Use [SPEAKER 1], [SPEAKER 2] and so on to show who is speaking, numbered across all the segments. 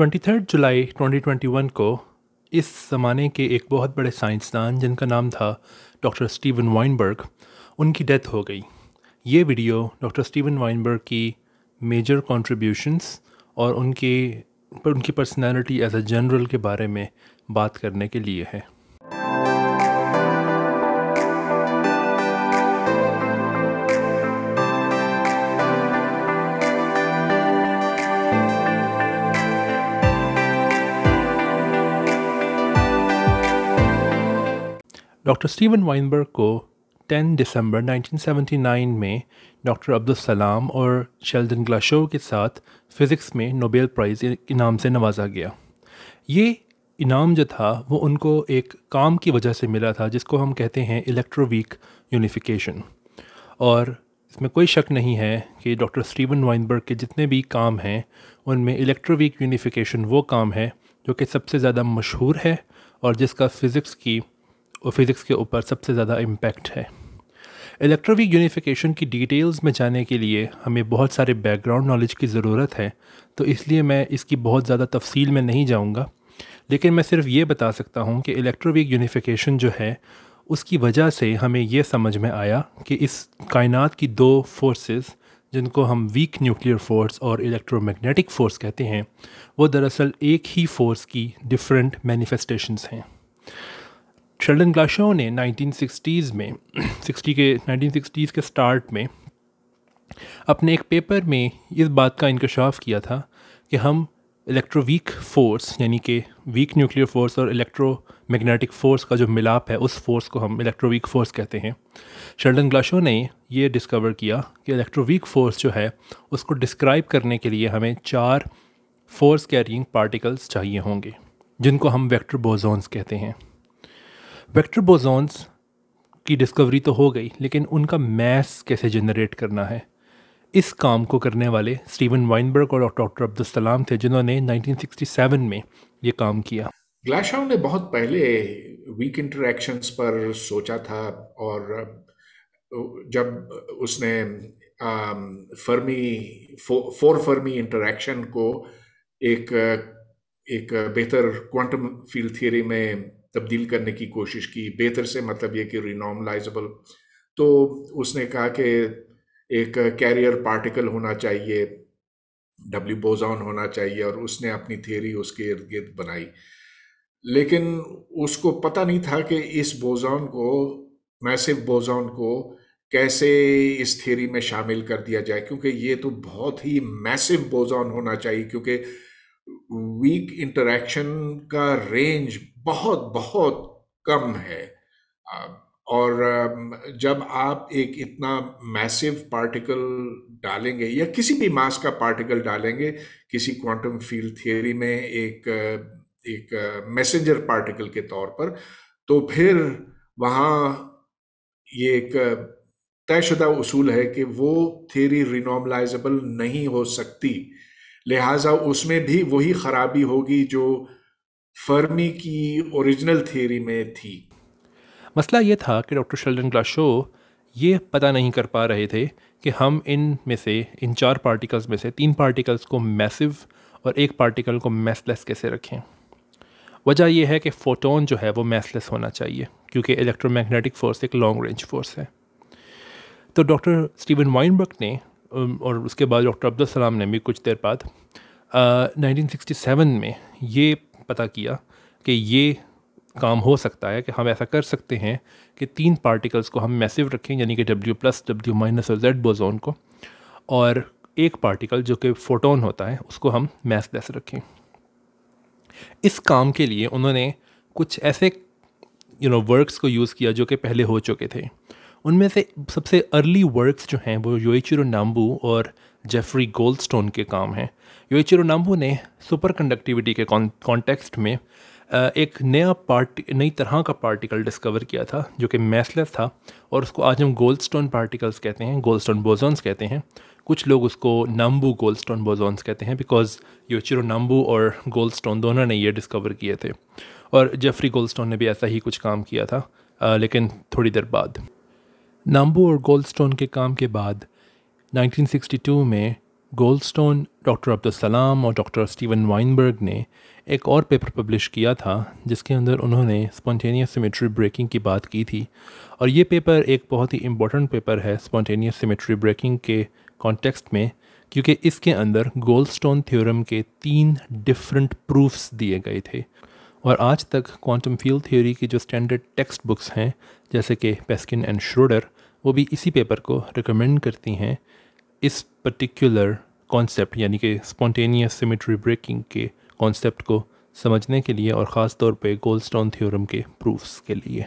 [SPEAKER 1] 23 जुलाई 2021 को इस ज़माने के एक बहुत बड़े साइंसदान जिनका नाम था डॉक्टर स्टीवन वाइनबर्ग उनकी डेथ हो गई ये वीडियो डॉक्टर स्टीवन वाइनबर्ग की मेजर कंट्रीब्यूशंस और उनके पर उनकी पर्सनालिटी एज अ जनरल के बारे में बात करने के लिए है डॉक्टर स्टीवन वाइनबर्ग को 10 दिसंबर 1979 में डॉक्टर अब्दुल सलाम और शेल्डन ग्लाशो के साथ फिज़िक्स में नोबेल प्राइज़ इनाम से नवाजा गया ये इनाम जो था वो उनको एक काम की वजह से मिला था जिसको हम कहते हैं इलेक्ट्रोवीक यूनिफिकेशन और इसमें कोई शक नहीं है कि डॉक्टर स्टीवन वाइनबर्ग के जितने भी काम हैं उनमें इलेक्ट्रोवीक यूनिफिकेशन वो काम है जो कि सबसे ज़्यादा मशहूर है और जिसका फ़िज़िक्स की और फिज़िक्स के ऊपर सबसे ज़्यादा इम्पेक्ट है इलेक्ट्रोविक यूनिफिकेशन की डिटेल्स में जाने के लिए हमें बहुत सारे बैकग्राउंड नॉलेज की ज़रूरत है तो इसलिए मैं इसकी बहुत ज़्यादा तफसील में नहीं जाऊँगा लेकिन मैं सिर्फ ये बता सकता हूँ कि इलेक्ट्रोविक यूनिफिकेशन जो है उसकी वजह से हमें यह समझ में आया कि इस कायनात की दो फोर्सेस जिनको हम वीक न्यूक्लियर फोर्स और इलेक्ट्रोमैग्नेटिक फोर्स कहते हैं वो दरअसल एक ही फोर्स की डिफरेंट मैनिफेस्टेशंस हैं शर्डन ग्लाशो ने 1960s में 60 के 1960s के स्टार्ट में अपने एक पेपर में इस बात का इंकशाफ किया था कि हम इलेक्ट्रोवीक फोर्स यानी कि वीक न्यूक्लियर फोर्स और इलेक्ट्रो मैग्नेटिक फोर्स का जो मिलाप है उस फोर्स को हम वीक फोर्स कहते हैं शर्डन ग्लाशो ने ये डिस्कवर किया कि वीक फोर्स जो है उसको डिस्क्राइब करने के लिए हमें चार फोर्स कैरिंग पार्टिकल्स चाहिए होंगे जिनको हम वेक्टर बोजोन्स कहते हैं वेक्टर बोजोन्स की डिस्कवरी तो हो गई लेकिन उनका मैस कैसे जनरेट करना है इस काम को करने वाले स्टीवन वाइनबर्ग और डॉक्टर अब्दुलसलाम थे जिन्होंने 1967 में ये काम किया
[SPEAKER 2] ग्लाशाओ ने बहुत पहले वीक इंटरेक्शंस पर सोचा था और जब उसने फर्मी फो, फोर फर्मी इंटरेक्शन को एक एक बेहतर क्वांटम फील्ड थियरी में तब्दील करने की कोशिश की बेहतर से मतलब ये कि रिनॉर्मलाइजेबल तो उसने कहा कि एक कैरियर पार्टिकल होना चाहिए डब्ल्यू बोजॉन होना चाहिए और उसने अपनी थियोरी उसके इर्द गिर्द बनाई लेकिन उसको पता नहीं था कि इस बोजॉन को मैसिव बोजॉन को कैसे इस थियोरी में शामिल कर दिया जाए क्योंकि ये तो बहुत ही मैसिव बोजॉन होना चाहिए क्योंकि वीक इंटरेक्शन का रेंज बहुत बहुत कम है और जब आप एक इतना मैसिव पार्टिकल डालेंगे या किसी भी मास का पार्टिकल डालेंगे किसी क्वांटम फील्ड थियोरी में एक एक मैसेंजर पार्टिकल के तौर पर तो फिर वहाँ ये एक तयशुदा उसूल है कि वो थियोरी रिनॉर्मलाइजेबल नहीं हो सकती लिहाजा उसमें भी वही ख़राबी होगी जो फर्मी की ओरिजिनल थियोरी में थी
[SPEAKER 1] मसला ये था कि डॉक्टर शेल्डन ग्लाशो ये पता नहीं कर पा रहे थे कि हम इन में से इन चार पार्टिकल्स में से तीन पार्टिकल्स को मैसिव और एक पार्टिकल को मैसलेस कैसे रखें वजह यह है कि फ़ोटोन जो है वो मैसलेस होना चाहिए क्योंकि इलेक्ट्रोमैग्नेटिक फ़ोर्स एक लॉन्ग रेंज फ़ोर्स है तो डॉक्टर स्टीवन वाइनबर्ग ने और उसके बाद डॉक्टर अब्दुल सलाम ने भी कुछ देर बाद नाइनटीन सिक्सटी सेवन में ये पता किया कि ये काम हो सकता है कि हम ऐसा कर सकते हैं कि तीन पार्टिकल्स को हम मैसिव रखें यानी कि डब्ल्यू प्लस डब्ल्यू माइनस और जेड बोजोन को और एक पार्टिकल जो कि फोटोन होता है उसको हम लेस रखें इस काम के लिए उन्होंने कुछ ऐसे यू नो वर्क्स को यूज़ किया जो कि पहले हो चुके थे उनमें से सबसे अर्ली वर्क्स जो हैं वो योचिर नाम्बू और जेफरी गोल्ड के काम हैं योचिरो नाम्बू ने सुपर कंडक्टिविटी के कॉन्टेक्स्ट में एक नया पार्ट नई तरह का पार्टिकल डिस्कवर किया था जो कि मैसलेस था और उसको आज हम गोल्ड स्टोन पार्टिकल्स कहते हैं गोल्ड स्टोन बोजोन्स कहते हैं कुछ लोग उसको नाम्बू गोल्ड स्टोन बोजोन्स कहते हैं बिकॉज योचिरो नाम्बू और गोल्ड स्टोन दोनों ने ये डिस्कवर किए थे और जेफरी गोल्ड स्टोन ने भी ऐसा ही कुछ काम किया था आ, लेकिन थोड़ी देर बाद नाम्बू और गोल्ड स्टोन के काम के बाद 1962 में गोल्ड स्टोन डॉक्टर अब्दुलसलाम और डॉक्टर स्टीवन वाइनबर्ग ने एक और पेपर पब्लिश किया था जिसके अंदर उन्होंने स्पॉन्टेनियस सिमेट्री ब्रेकिंग की बात की थी और ये पेपर एक बहुत ही इंपॉर्टेंट पेपर है स्पॉन्टेनियस सिमेट्री ब्रेकिंग के कॉन्टेक्स्ट में क्योंकि इसके अंदर गोल्डस्टोन थ्योरम के तीन डिफरेंट प्रूफ्स दिए गए थे और आज तक क्वांटम फील्ड थ्योरी की जो स्टैंडर्ड टेक्स्ट बुक्स हैं जैसे कि पेस्किन एंड श्रोडर वो भी इसी पेपर को रिकमेंड करती हैं इस पर्टिकुलर कॉन्सेप्ट यानी कि स्पॉन्टेनियस सिमेट्री ब्रेकिंग के कॉन्सेप्ट को समझने के लिए और ख़ास तौर पे गोल्डस्टोन थ्योरम के प्रूफ्स के लिए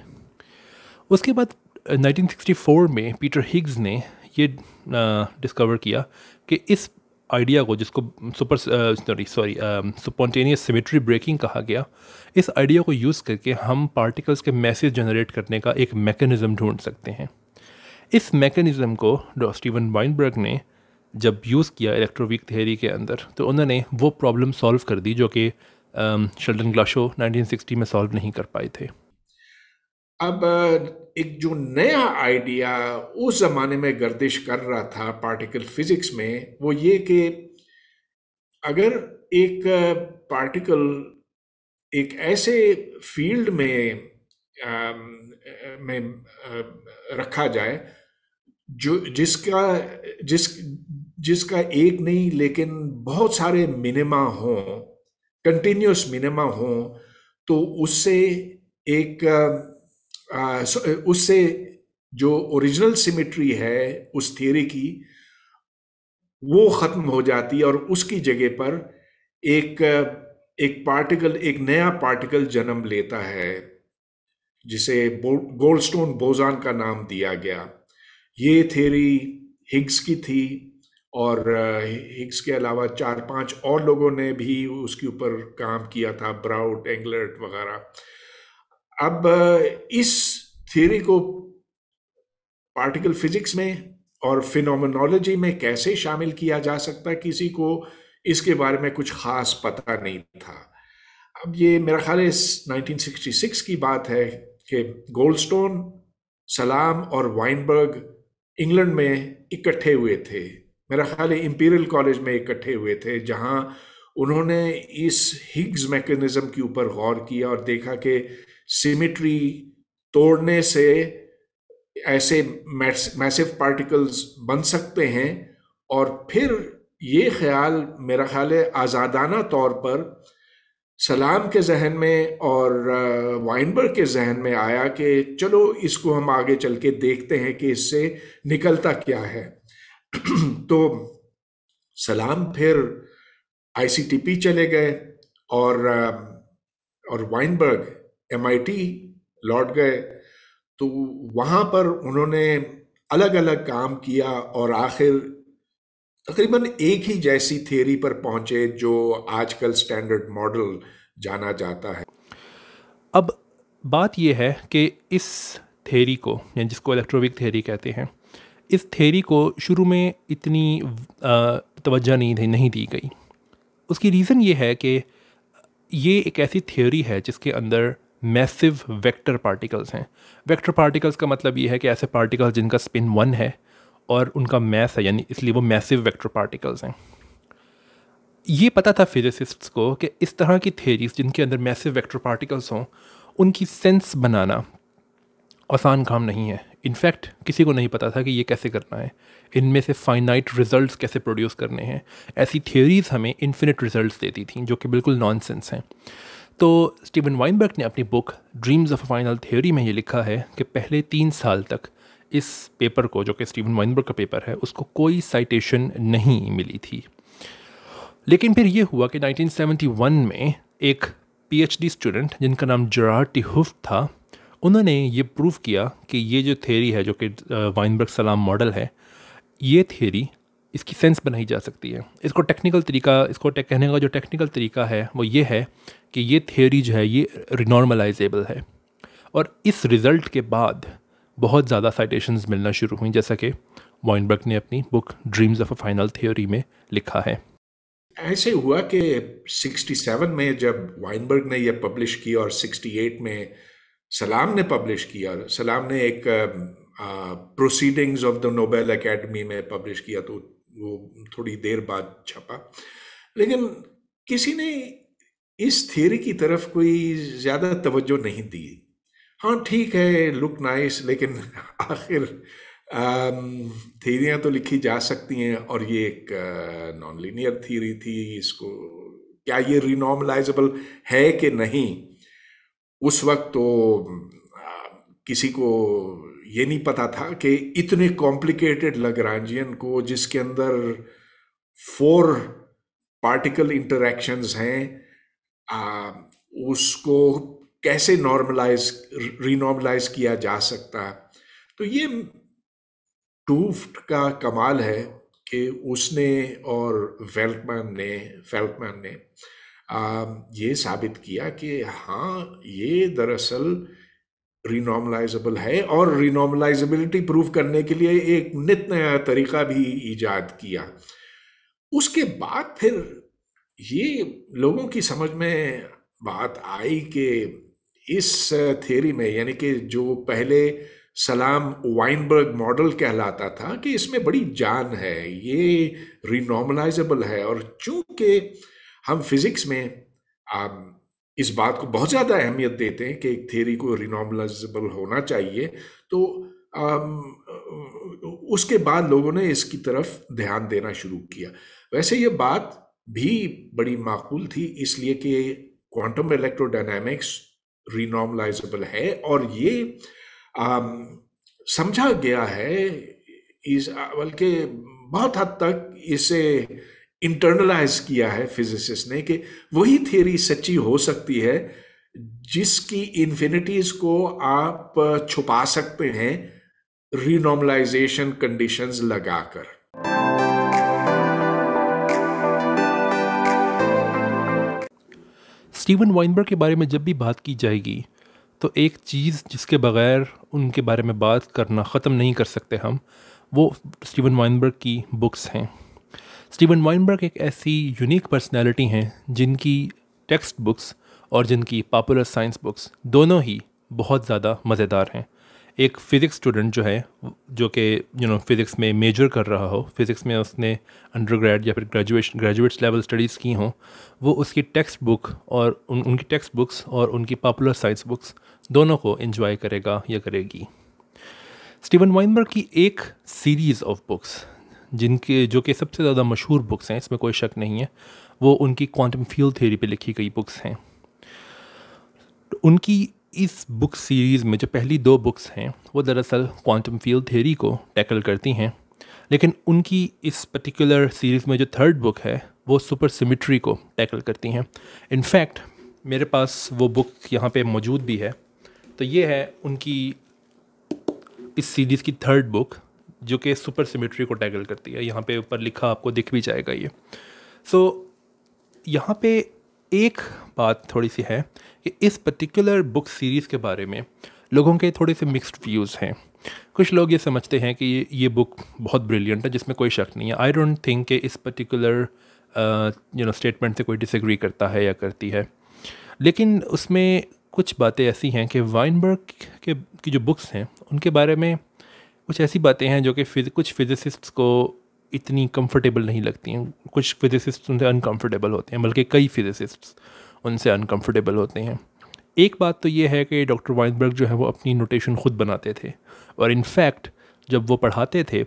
[SPEAKER 1] उसके बाद 1964 uh, में पीटर हिग्स ने ये डिस्कवर uh, किया कि इस आइडिया को जिसको super sorry sorry spontaneous symmetry breaking कहा गया इस आइडिया को यूज़ करके हम पार्टिकल्स के मैसेज जनरेट करने का एक मैकेनिज़्म ढूंढ सकते हैं इस मैकेनिज़्म को स्टीवन वाइनबर्ग ने जब यूज़ किया इलेक्ट्रोवीक थेरी के अंदर तो उन्होंने वो प्रॉब्लम सॉल्व कर दी जो कि शल्डन ग्लाशो 1960 में सॉल्व नहीं कर पाए थे
[SPEAKER 2] अब uh, एक जो नया आइडिया उस ज़माने में गर्दिश कर रहा था पार्टिकल फिजिक्स में वो ये कि अगर एक पार्टिकल uh, एक ऐसे फील्ड में आ, um, में आ, uh, रखा जाए जो जिसका जिस जिसका एक नहीं लेकिन बहुत सारे मिनिमा हों कंटिन्यूस मिनिमा हों तो उससे एक उससे जो ओरिजिनल सिमेट्री है उस थियरी की वो ख़त्म हो जाती है और उसकी जगह पर एक एक पार्टिकल एक नया पार्टिकल जन्म लेता है जिसे गोल्डस्टोन बोजान का नाम दिया गया ये थेरी हिग्स की थी और हिग्स के अलावा चार पांच और लोगों ने भी उसके ऊपर काम किया था ब्राउट एंगलर्ट वगैरह अब इस थ्योरी को पार्टिकल फिजिक्स में और फिनोमिनोलॉजी में कैसे शामिल किया जा सकता किसी को इसके बारे में कुछ खास पता नहीं था अब ये मेरा ख्याल है 1966 की बात है कि गोल्डस्टोन सलाम और वाइनबर्ग इंग्लैंड में इकट्ठे हुए थे मेरा ख्याल है इम्पीरियल कॉलेज में इकट्ठे हुए थे जहाँ उन्होंने इस हिग्स मैकेनिज़्म के ऊपर गौर किया और देखा कि सिमिट्री तोड़ने से ऐसे मैसिव पार्टिकल्स बन सकते हैं और फिर ये ख्याल मेरा ख्याल है आज़ादाना तौर पर सलाम के जहन में और वाइनबर्ग के जहन में आया कि चलो इसको हम आगे चल के देखते हैं कि इससे निकलता क्या है तो सलाम फिर आईसीटीपी चले गए और और वाइनबर्ग एमआईटी लौट गए तो वहाँ पर उन्होंने अलग अलग काम किया और आखिर तकरीबन एक ही जैसी थियोरी पर पहुंचे जो आजकल स्टैंडर्ड मॉडल जाना जाता है
[SPEAKER 1] अब बात यह है कि इस थेरी को या जिसको इलेक्ट्रोविक थेरी कहते हैं इस थेरी को शुरू में इतनी तवज्जा नहीं नहीं दी गई उसकी रीज़न ये है कि ये एक ऐसी थ्योरी है जिसके अंदर मैसिव वेक्टर पार्टिकल्स हैं वेक्टर पार्टिकल्स का मतलब ये है कि ऐसे पार्टिकल्स जिनका स्पिन वन है और उनका मैस है यानी इसलिए वो मैसिव वेक्टर पार्टिकल्स हैं ये पता था फिजिसिस्ट्स को कि इस तरह की थेरीज जिनके अंदर मैसिव वेक्टर पार्टिकल्स हों उनकी सेंस बनाना आसान काम नहीं है इनफैक्ट किसी को नहीं पता था कि ये कैसे करना है इनमें से फाइनाइट रिजल्ट्स कैसे प्रोड्यूस करने हैं ऐसी थियोरीज हमें इन्फिनिट रिजल्ट्स देती थी जो कि बिल्कुल नॉनसेंस हैं तो स्टीवन वाइनबर्ग ने अपनी book Dreams of Final Theory में ये लिखा है कि पहले तीन साल तक इस पेपर को जो कि स्टीवन वाइनबर्ग का पेपर है उसको कोई साइटेशन नहीं मिली थी लेकिन फिर ये हुआ कि 1971 में एक पीएचडी स्टूडेंट जिनका नाम जरार टिहुफ था उन्होंने ये प्रूव किया कि ये जो थेरी है जो कि वाइनबर्ग सलाम मॉडल है ये थेरी इसकी सेंस बनाई जा सकती है इसको टेक्निकल तरीका इसको कहने का जो टेक्निकल तरीका है वो ये है कि ये थेरी जो है ये रिनॉर्मलाइजेबल है और इस रिज़ल्ट के बाद बहुत ज़्यादा साइटेशन मिलना शुरू हुई जैसा कि वाइनबर्ग ने अपनी book Dreams of a Final Theory में लिखा है
[SPEAKER 2] ऐसे हुआ कि 67 में जब वाइनबर्ग ने यह पब्लिश की और 68 में सलाम ने पब्लिश किया सलाम ने एक proceedings of the Nobel academy में पब्लिश किया तो वो थोड़ी देर बाद छपा लेकिन किसी ने इस थियोरी की तरफ कोई ज़्यादा तवज्जो नहीं दी हाँ ठीक है लुक नाइस लेकिन आखिर थीरियाँ um, तो लिखी जा सकती हैं और ये एक नॉन लीनियर थीरी थी इसको क्या ये रिनॉर्मलाइजेबल है कि नहीं उस वक्त तो uh, किसी को ये नहीं पता था कि इतने कॉम्प्लिकेटेड लग्रांजियन को जिसके अंदर फोर पार्टिकल इंटरेक्शंस हैं uh, उसको कैसे नॉर्मलाइज रीनॉर्मलाइज किया जा सकता है तो ये टूफ्ट का कमाल है कि उसने और वेल्टमैन ने फेल्टमैन ने आ, ये साबित किया कि हाँ ये दरअसल रिनॉमलाइजेबल है और रिनॉर्मलाइजेबिलिटी प्रूव करने के लिए एक नित नया तरीका भी ईजाद किया उसके बाद फिर ये लोगों की समझ में बात आई कि इस थेरी में यानी कि जो पहले सलाम वाइनबर्ग मॉडल कहलाता था कि इसमें बड़ी जान है ये रिनॉर्मलाइजेबल है और चूंकि हम फिज़िक्स में आप इस बात को बहुत ज़्यादा अहमियत देते हैं कि एक थेरी को रिनॉर्मलाइजेबल होना चाहिए तो आम, उसके बाद लोगों ने इसकी तरफ ध्यान देना शुरू किया वैसे ये बात भी बड़ी माकूल थी इसलिए कि क्वांटम इलेक्ट्रोडायनेमिक्स रिनॉर्मलाइजेबल है और ये समझा गया है इस बल्कि बहुत हद तक इसे इंटरनलाइज किया है फिजिसिस्ट ने कि वही थियरी सच्ची हो सकती है जिसकी इन्फिनिटीज को आप छुपा सकते हैं रिनॉर्मलाइजेशन कंडीशंस लगाकर
[SPEAKER 1] स्टीवन वाइनबर्ग के बारे में जब भी बात की जाएगी तो एक चीज़ जिसके बगैर उनके बारे में बात करना ख़त्म नहीं कर सकते हम वो स्टीवन वाइनबर्ग की बुक्स हैं स्टीवन वाइनबर्ग एक ऐसी यूनिक पर्सनैलिटी हैं जिनकी टेक्स्ट बुक्स और जिनकी पॉपुलर साइंस बुक्स दोनों ही बहुत ज़्यादा मज़ेदार हैं एक फ़िज़िक्स स्टूडेंट जो है जो कि यू नो फिज़िक्स में मेजर कर रहा हो फिज़िक्स में उसने अंडरग्रेड या फिर ग्रेजुएशन ग्रेजुएट्स लेवल स्टडीज़ की हों वो उसकी टेक्स्ट बुक और उन उनकी टेक्स्ट बुक्स और उनकी पॉपुलर साइंस बुक्स दोनों को इन्जॉय करेगा या करेगी स्टीवन वाइनबर्ग की एक सीरीज़ ऑफ बुक्स जिनके जो कि सबसे ज़्यादा मशहूर बुक्स हैं इसमें कोई शक नहीं है वो उनकी क्वांटम फील थ्योरी पे लिखी गई बुक्स हैं उनकी इस बुक सीरीज़ में जो पहली दो बुक्स हैं वो दरअसल क्वांटम फील्ड थ्योरी को टैकल करती हैं लेकिन उनकी इस पर्टिकुलर सीरीज़ में जो थर्ड बुक है वो सुपर सिमिट्री को टैकल करती हैं इनफैक्ट मेरे पास वो बुक यहाँ पे मौजूद भी है तो ये है उनकी इस सीरीज़ की थर्ड बुक जो कि सुपर सिमिट्री को टैकल करती है यहाँ पे ऊपर लिखा आपको दिख भी जाएगा ये सो so, यहाँ पे एक बात थोड़ी सी है कि इस पर्टिकुलर बुक सीरीज़ के बारे में लोगों के थोड़े से मिक्स्ड व्यूज़ हैं कुछ लोग ये समझते हैं कि ये ये बुक बहुत ब्रिलियंट है जिसमें कोई शक नहीं है आई डोंट थिंक कि इस पर्टिकुलर यू नो स्टेटमेंट से कोई डिसग्री करता है या करती है लेकिन उसमें कुछ बातें ऐसी हैं कि वाइनबर्ग के की जो बुक्स हैं उनके बारे में कुछ ऐसी बातें हैं जो कि फिज, कुछ फिजिसिस्ट्स को इतनी कंफर्टेबल नहीं लगती हैं कुछ फिजिसिस्ट उनसे अनकंफर्टेबल होते हैं बल्कि कई फिजिसिस्ट उनसे अनकंफर्टेबल होते हैं एक बात तो ये है कि डॉक्टर वाइनबर्ग जो है वो अपनी नोटेशन खुद बनाते थे और इनफैक्ट जब वो पढ़ाते थे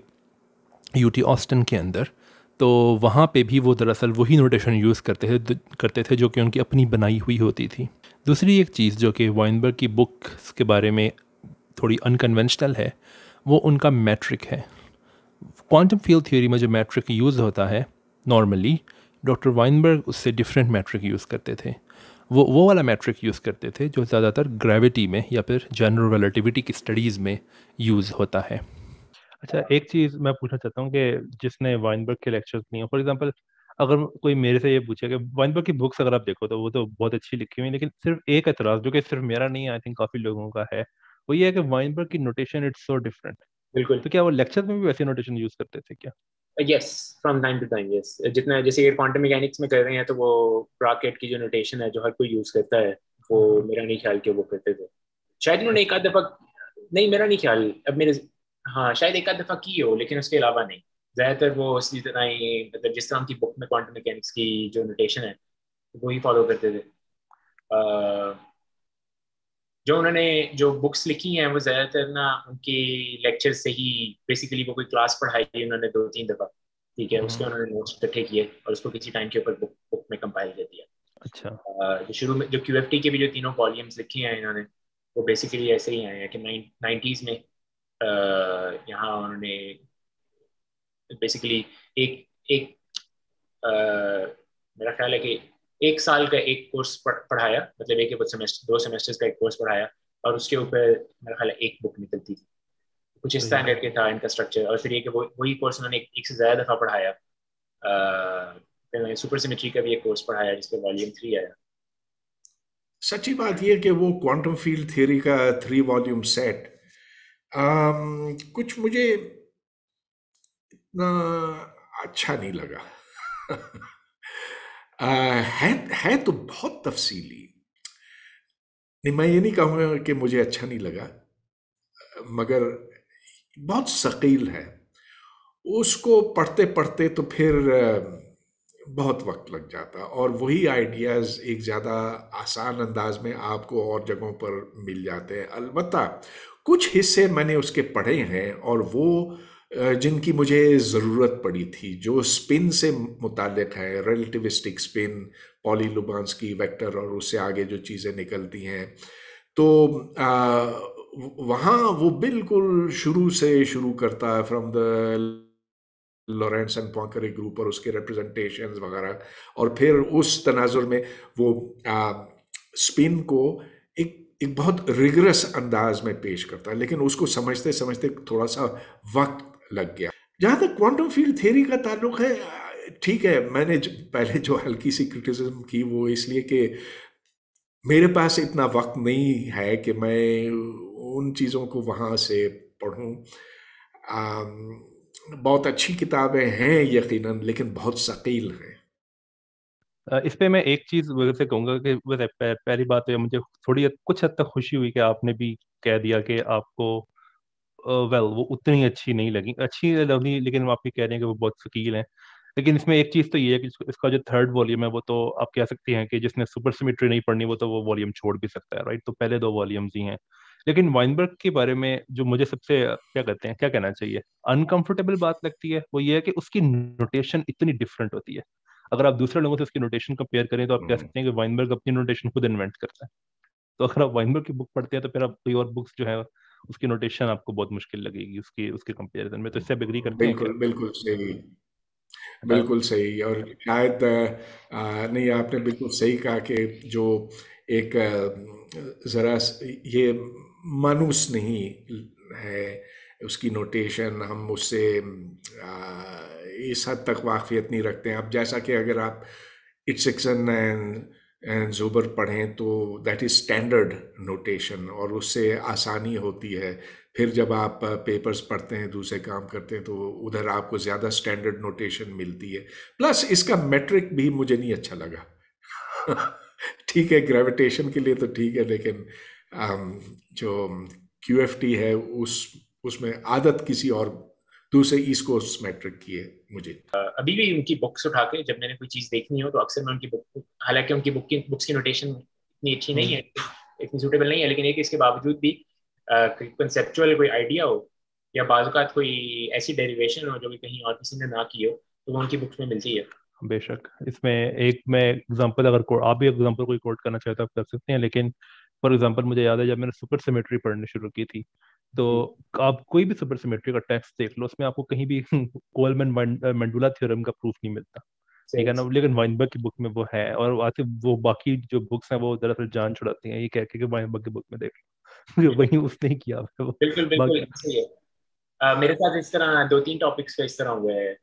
[SPEAKER 1] यूटी ऑस्टन के अंदर तो वहाँ पे भी वो दरअसल वही नोटेशन यूज़ करते थे करते थे जो कि उनकी अपनी बनाई हुई होती थी दूसरी एक चीज़ जो कि वाइनबर्ग की बुक्स के बारे में थोड़ी अनकन्वेंशनल है वो उनका मैट्रिक है क्वांटम फील्ड थ्योरी में जो मैट्रिक यूज़ होता है नॉर्मली डॉक्टर वाइनबर्ग उससे डिफरेंट मैट्रिक यूज़ करते थे वो वो वाला मैट्रिक यूज़ करते थे जो ज़्यादातर ग्रेविटी में या फिर जनरल रिलेटिविटी की स्टडीज़ में यूज़ होता है अच्छा एक चीज़ मैं पूछना चाहता हूँ कि जिसने वाइनबर्ग के लेक्चर्स लिए फॉर एग्जांपल अगर कोई मेरे से ये पूछे कि वाइनबर्ग की बुक्स अगर आप देखो तो वो तो बहुत अच्छी लिखी हुई लेकिन सिर्फ एक एतराज़ जो कि सिर्फ मेरा नहीं आई थिंक काफ़ी लोगों का है वो ये है कि वाइनबर्ग की नोटेशन इट्स सो डिफरेंट बिल्कुल तो क्या वो लेक्चर में भी वैसे नोटेशन यूज करते थे क्या
[SPEAKER 3] yes from time to time yes जितना जैसे ये क्वांटम मैकेनिक्स में कर रहे हैं तो वो ब्रॉकेट की जो नोटेशन है जो हर कोई यूज करता है वो हम्म। मेरा नहीं ख्याल कि वो करते थे शायद उन्होंने एक आध दफा नहीं मेरा नहीं ख्याल अब मेरे हाँ शायद एक आध दफा की हो लेकिन उसके अलावा नहीं ज़्यादातर वो उसी तरह ही मतलब जिस तरह की बुक में क्वांटम मैकेनिक्स की जो नोटेशन है वो ही फॉलो करते थे जो उन्होंने जो बुक्स लिखी हैं वो ज़्यादातर ना उनके लेक्चर से ही बेसिकली वो कोई क्लास पढ़ाई है उन्होंने दो तीन दफ़ा ठीक है हम्म। उसके उन्होंने नोट्स इकट्ठे किए और उसको किसी टाइम के ऊपर बुक बुक में कंपाइल कर दिया
[SPEAKER 1] अच्छा
[SPEAKER 3] जो शुरू में जो क्यू एफ टी के भी जो तीनों वॉल्यूम्स लिखे हैं इन्होंने वो बेसिकली ऐसे ही आए हैं कि नाइन्टीज़ में यहाँ उन्होंने बेसिकली एक एक मेरा ख्याल है कि एक साल का एक कोर्स पढ़ाया मतलब एक एक सेमेस्टर दो सेमेस्टर का एक कोर्स पढ़ाया और उसके ऊपर मेरा ख्याल एक बुक निकलती थी कुछ इस स्टैंडर्ड के था इनका स्ट्रक्चर और फिर ये वही कोर्स उन्होंने एक, एक से ज़्यादा दफ़ा पढ़ाया फिर मैंने सुपर सिमेट्री का भी एक कोर्स पढ़ाया जिसपे वॉल्यूम थ्री आया
[SPEAKER 2] सच्ची बात यह कि वो क्वांटम फील्ड थ्योरी का थ्री वॉल्यूम सेट आम, कुछ मुझे इतना अच्छा नहीं लगा है, है तो बहुत तफसीली नहीं मैं ये नहीं कहूँगा कि मुझे अच्छा नहीं लगा मगर बहुत शकील है उसको पढ़ते पढ़ते तो फिर बहुत वक्त लग जाता और वही आइडियाज़ एक ज़्यादा आसान अंदाज में आपको और जगहों पर मिल जाते हैं अलबत् कुछ हिस्से मैंने उसके पढ़े हैं और वो जिनकी मुझे ज़रूरत पड़ी थी जो स्पिन से मुतक़ है रिलेटिविस्टिक स्पिन पॉली की वेक्टर और उससे आगे जो चीज़ें निकलती हैं तो वहाँ वो बिल्कुल शुरू से शुरू करता है from the Lorentz and Poincare group और उसके रिप्रेजेंटेशन वगैरह और फिर उस तनाजुर में वो आ, स्पिन को एक एक बहुत रिगरस अंदाज में पेश करता है लेकिन उसको समझते समझते थोड़ा सा वक्त लग गया जहां तक क्वांटम फील्ड थ्योरी का ताल्लुक है ठीक है मैंने जो, पहले जो हल्की सी क्रिटिसिज्म की वो इसलिए कि मेरे पास इतना वक्त नहीं है कि मैं उन चीज़ों को वहाँ से पढ़ूँ बहुत अच्छी किताबें हैं यकीनन लेकिन बहुत शकील
[SPEAKER 1] हैं इस पे मैं एक चीज से कहूंगा कि पहली बात तो मुझे थोड़ी कुछ हद तक खुशी हुई कि आपने भी कह दिया कि आपको वेल uh, well, वो उतनी अच्छी नहीं लगी अच्छी लगी लेकिन आप ये कह रहे हैं कि वो बहुत शकील हैं लेकिन इसमें एक चीज़ तो ये है कि इसका जो थर्ड वॉल्यूम है वो तो आप कह सकते हैं कि जिसने सुपर सिमिट्री नहीं पढ़नी वो तो वो वॉल्यूम छोड़ भी सकता है राइट तो पहले दो वॉल्यूम्स ही हैं लेकिन वाइनबर्ग के बारे में जो मुझे सबसे क्या कहते हैं क्या कहना चाहिए अनकंफर्टेबल बात लगती है वो ये है कि उसकी नोटेशन इतनी डिफरेंट होती है अगर आप दूसरे लोगों से उसकी नोटेशन कंपेयर करें तो आप कह हम्म। सकते हैं कि वाइनबर्ग अपनी नोटेशन खुद इन्वेंट करता है तो अगर आप वाइनबर्ग की बुक पढ़ते हैं तो फिर आप कोई और बुक्स जो है उसकी नोटेशन आपको बहुत मुश्किल लगेगी उसके उसके कंपैरिजन में तो इससे आप एग्री करते बिल्कुल, हैं
[SPEAKER 2] बिल्कुल सही हाँ। बिल्कुल सही और शायद नहीं आपने बिल्कुल सही कहा कि जो एक ज़रा ये मानूस नहीं है उसकी नोटेशन हम उससे इस हद तक वाकफियत नहीं रखते हैं अब जैसा कि अगर आप इट्स एंड जुबर ज़ोबर पढ़ें तो दैट इज़ स्टैंडर्ड नोटेशन और उससे आसानी होती है फिर जब आप पेपर्स पढ़ते हैं दूसरे काम करते हैं तो उधर आपको ज़्यादा स्टैंडर्ड नोटेशन मिलती है प्लस इसका मेट्रिक भी मुझे नहीं अच्छा लगा ठीक है ग्रेविटेशन के लिए तो ठीक है लेकिन जो क्यू है उस उसमें आदत किसी और दूसरे ईस्ट कोस्ट मेट्रिक की है मुझे
[SPEAKER 3] अभी भी उनकी बुक्स उठा के जब मैंने कोई चीज़ देखनी हो तो अक्सर मैं उनकी बुक
[SPEAKER 2] हालांकि उनकी बुक की बुक्स की
[SPEAKER 3] नोटेशन इतनी अच्छी नहीं है हम्म। इतनी सूटेबल नहीं है लेकिन एक इसके बावजूद भी कंसेप्चुअल कोई आइडिया हो या बाजुकात कोई ऐसी डेरिवेशन हो जो कि कहीं और किसी ने ना की हो तो वो उनकी बुक्स में मिलती है
[SPEAKER 1] बेशक इसमें एक मैं एग्जांपल अगर आप भी एग्जांपल कोई कोट करना चाहते हो तो आप कर सकते हैं लेकिन फॉर एग्जांपल मुझे याद है जब मैंने सुपर सिमेट्री पढ़नी शुरू की थी तो आप कोई भी सुपर सिमेट्री का अटैक्स देख लो उसमें आपको कहीं भी कोलमैन मंडूला थ्योरम का प्रूफ नहीं मिलता ठीक है ना लेकिन वाइनबर्ग की बुक में वो है और आते वो बाकी जो बुक्स हैं वो दरअसल जान छुड़ाती हैं ये कह के वाइनबर्ग की बुक में देख लो वही उसने ही किया है बिल्कुल बिल्कुल
[SPEAKER 3] मेरे साथ इस तरह दो तीन टॉपिक्स का इस तरह हुआ है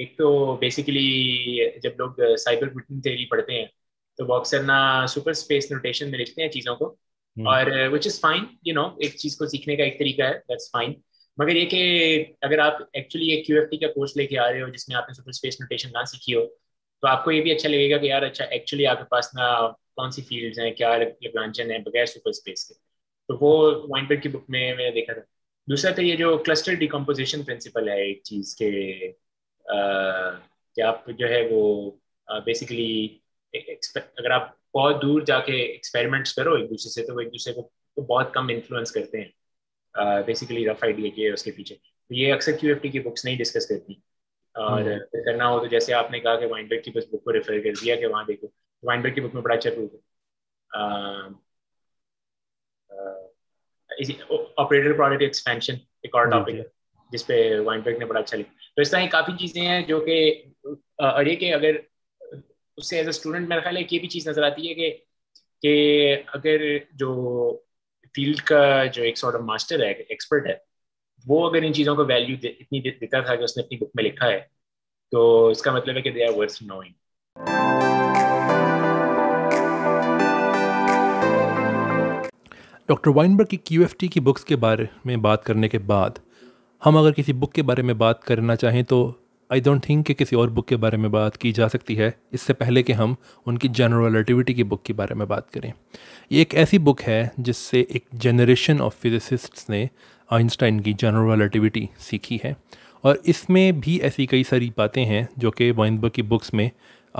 [SPEAKER 3] एक तो बेसिकली जब लोग साइबर बुटिन थ्योरी पढ़ते हैं तो वो अक्सर ना सुपर स्पेस नोटेशन में लिखते हैं चीज़ों को हम्म। और which is fine you know एक चीज को सीखने का एक तरीका है दैट्स फाइन मगर ये कि अगर आप एक्चुअली एक क्यू का कोर्स लेके आ रहे हो जिसमें आपने सुपर स्पेस नोटेशन ना सीखी हो तो आपको ये भी अच्छा लगेगा कि यार अच्छा एक्चुअली आपके पास ना कौन सी फील्ड्स हैं क्या लग्रांजन है बगैर सुपर स्पेस के तो वो वाइनबर्ग की बुक में मैंने देखा था दूसरा तो ये जो क्लस्टर डिकम्पोजिशन प्रिंसिपल है एक चीज़ के आ, uh, कि आप जो है वो बेसिकली uh, अगर आप बहुत दूर जाके एक्सपेरिमेंट्स करो एक दूसरे से तो एक दूसरे को तो बहुत कम इन्फ्लुएंस करते हैं बेसिकली रफ आइडिया के उसके पीछे तो ये अक्सर क्यू एफ टी की बुक्स नहीं डिस्कस करती और हम्म। करना हो तो जैसे आपने कहा कि वाइनबर्ग की बस बुक को रेफर कर दिया कि वहाँ देखो वाइनबर्ग की बुक में बड़ा अच्छा प्रूफ है ऑपरेटर प्रोडक्ट एक्सपेंशन एक और टॉपिक है जिसपे वाइनबर्ग ने बड़ा अच्छा लिखा तो इस तरह काफ़ी चीज़ें हैं जो कि अरे के अगर उससे एज अ स्टूडेंट मेरा ख्याल है कि ये भी चीज़ नज़र आती है कि कि अगर जो फील्ड का जो एक सॉर्ट ऑफ मास्टर है एक्सपर्ट है वो अगर इन चीज़ों को वैल्यू दे, इतनी दे, देता था कि उसने अपनी बुक में लिखा है तो इसका मतलब है कि they are worth knowing
[SPEAKER 1] doctor Weinberg की क्यू की बुक्स के बारे में बात करने के बाद हम अगर किसी बुक के बारे में बात करना चाहें तो आई डोंट थिंक कि किसी और बुक के बारे में बात की जा सकती है इससे पहले कि हम उनकी जनरल रिलेटिविटी की बुक के बारे में बात करें ये एक ऐसी बुक है जिससे एक जनरेशन ऑफ फिजिसिस्ट्स ने आइंस्टाइन की जनरल रिलेटिविटी सीखी है और इसमें भी ऐसी कई सारी बातें हैं जो कि वाइनबर्ग की बुक्स में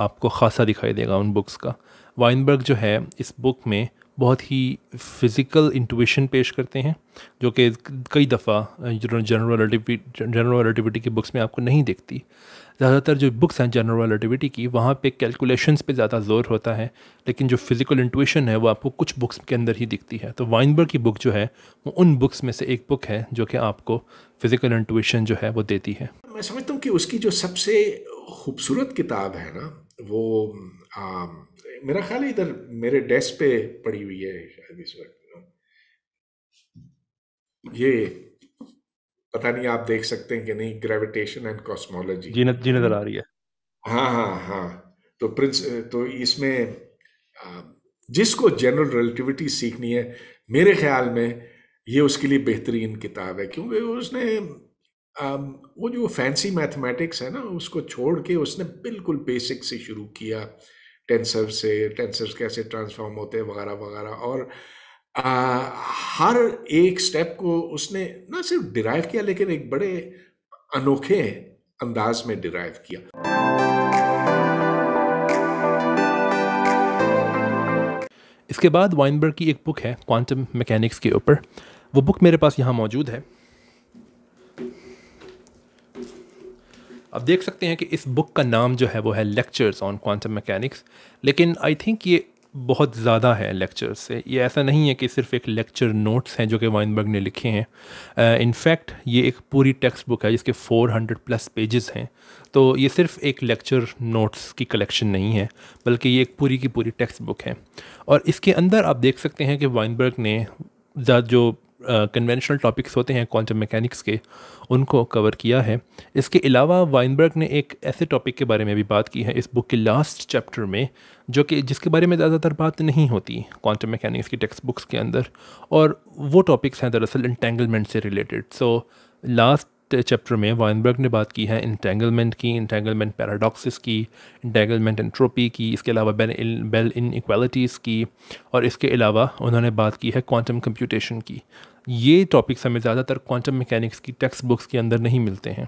[SPEAKER 1] आपको खासा दिखाई देगा उन बुक्स का वाइनबर्ग जो है इस बुक में बहुत ही फिज़िकल इंटुएशन पेश करते हैं जो कि कई दफ़ा जनरल जनरल रिलेटिविटी की बुक्स में आपको नहीं दिखती ज़्यादातर जो बुक्स हैं जनरल रिलेटिविटी की वहाँ पे कैलकुलेशंस पे ज़्यादा जोर होता है लेकिन जो फिज़िकल इंटुएशन है वो आपको कुछ बुक्स के अंदर ही दिखती है तो वाइनबर्ग की बुक जो है वो उन बुक्स में से एक बुक है जो कि आपको फिज़िकल इंटुएशन जो है वो देती है
[SPEAKER 2] मैं समझता हूँ कि उसकी जो सबसे खूबसूरत किताब है ना वो आ, मेरा ख्याल इधर मेरे डेस्क पे पड़ी हुई है शायद इस वक्त हाँ। ये पता नहीं आप देख सकते हैं कि नहीं ग्रेविटेशन एंड कॉस्मोलॉजी जी जी नजर आ रही है हाँ हाँ हाँ तो प्रिंस तो इसमें जिसको जनरल रिलेटिविटी सीखनी है मेरे ख्याल में ये उसके लिए बेहतरीन किताब है क्योंकि उसने वो जो फैंसी मैथमेटिक्स है ना उसको छोड़ के उसने बिल्कुल बेसिक से शुरू किया टेंसर से टेंसर कैसे ट्रांसफॉर्म होते हैं वगैरह वगैरह और आ, हर एक स्टेप को उसने ना सिर्फ डिराइव किया लेकिन एक बड़े अनोखे अंदाज में डिराइव किया
[SPEAKER 1] इसके बाद वाइनबर्ग की एक बुक है क्वांटम मैकेनिक्स के ऊपर वो बुक मेरे पास यहाँ मौजूद है अब देख सकते हैं कि इस बुक का नाम जो है वो है लेक्चर्स ऑन क्वांटम मैकेनिक्स लेकिन आई थिंक ये बहुत ज़्यादा है लेक्चर्स से ये ऐसा नहीं है कि सिर्फ एक लेक्चर नोट्स हैं जो कि वाइनबर्ग ने लिखे हैं इनफैक्ट uh, ये एक पूरी टेक्स्ट बुक है जिसके 400 प्लस पेजेस हैं तो ये सिर्फ एक लेक्चर नोट्स की कलेक्शन नहीं है बल्कि ये एक पूरी की पूरी टेक्स्ट बुक है और इसके अंदर आप देख सकते हैं कि वाइनबर्ग ने जो कन्वेंशनल टॉपिक्स होते हैं क्वांटम मैकेनिक्स के उनको कवर किया है इसके अलावा वाइनबर्ग ने एक ऐसे टॉपिक के बारे में भी बात की है इस बुक के लास्ट चैप्टर में जो कि जिसके बारे में ज़्यादातर बात नहीं होती क्वांटम मैकेनिक्स की टेक्स्ट बुक्स के अंदर और वो टॉपिक्स हैं दरअसल इंटेंगलमेंट से रिलेटेड सो लास्ट चैप्टर में वाइनबर्ग ने बात की है इंटेंगलमेंट की इंटेंगलमेंट पैराडॉक्सिस की इंटेंगलमेंट एंट्रोपी की इसके अलावा बेल इन इक्वालिटीज़ की और इसके अलावा उन्होंने बात की है क्वांटम कंप्यूटेशन की ये टॉपिक्स हमें ज़्यादातर क्वांटम मैकेनिक्स की टेक्स्ट बुक्स के अंदर नहीं मिलते हैं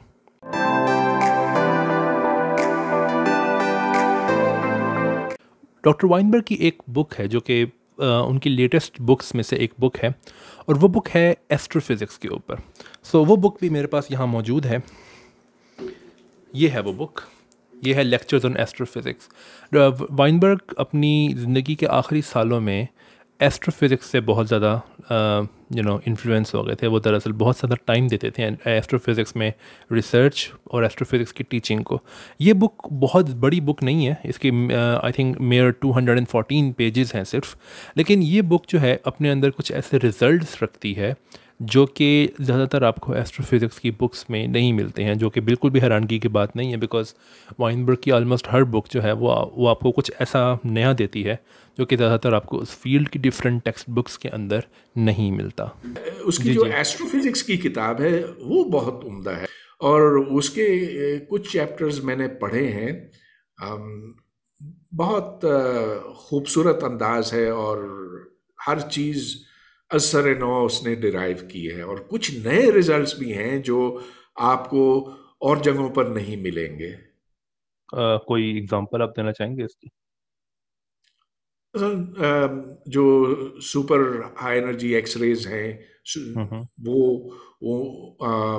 [SPEAKER 1] डॉक्टर वाइनबर्ग की एक बुक है जो कि उनकी लेटेस्ट बुक्स में से एक बुक है और वो बुक है एस्ट्रोफिज़िक्स के ऊपर सो so, वो बुक भी मेरे पास यहाँ मौजूद है ये है वो बुक ये है लेक्चर्स ऑन एस्ट्रोफिज़िक्स वाइनबर्ग अपनी ज़िंदगी के आखिरी सालों में एस्ट्रोफिज़िक्स से बहुत ज़्यादा यू नो इन्फ्लुएंस हो गए थे वो दरअसल बहुत ज़्यादा टाइम देते थे एस्ट्रोफिज़िक्स में रिसर्च और एस्ट्रोफिज़िक्स की टीचिंग को ये बुक बहुत बड़ी बुक नहीं है इसकी I think mere two hundred and fourteen pages हैं सिर्फ लेकिन ये बुक जो है अपने अंदर कुछ ऐसे रिजल्ट रखती है जो कि ज़्यादातर आपको एस्ट्रोफिज़िक्स की बुक्स में नहीं मिलते हैं जो कि बिल्कुल भी हैरानगी की बात नहीं है बिकॉज वाइनबर्ग की आलमोस्ट हर बुक जो है वो वो आपको कुछ ऐसा नया देती है जो कि ज़्यादातर आपको उस फील्ड की डिफरेंट टेक्स्ट बुक्स के अंदर नहीं मिलता उसकी जो
[SPEAKER 2] एस्ट्रोफिज़िक्स की किताब है वो बहुत उमदा है और उसके कुछ चैप्टर्स मैंने पढ़े हैं बहुत खूबसूरत अंदाज है और हर चीज़ असर नौ उसने डिराइव की है और कुछ नए रिजल्ट्स भी हैं जो आपको और जगहों पर नहीं मिलेंगे
[SPEAKER 1] आ, कोई एग्जांपल आप देना चाहेंगे इसकी
[SPEAKER 2] जो सुपर हाई एनर्जी एक्सरेज हैं हम्म, हम्म। वो वो आ,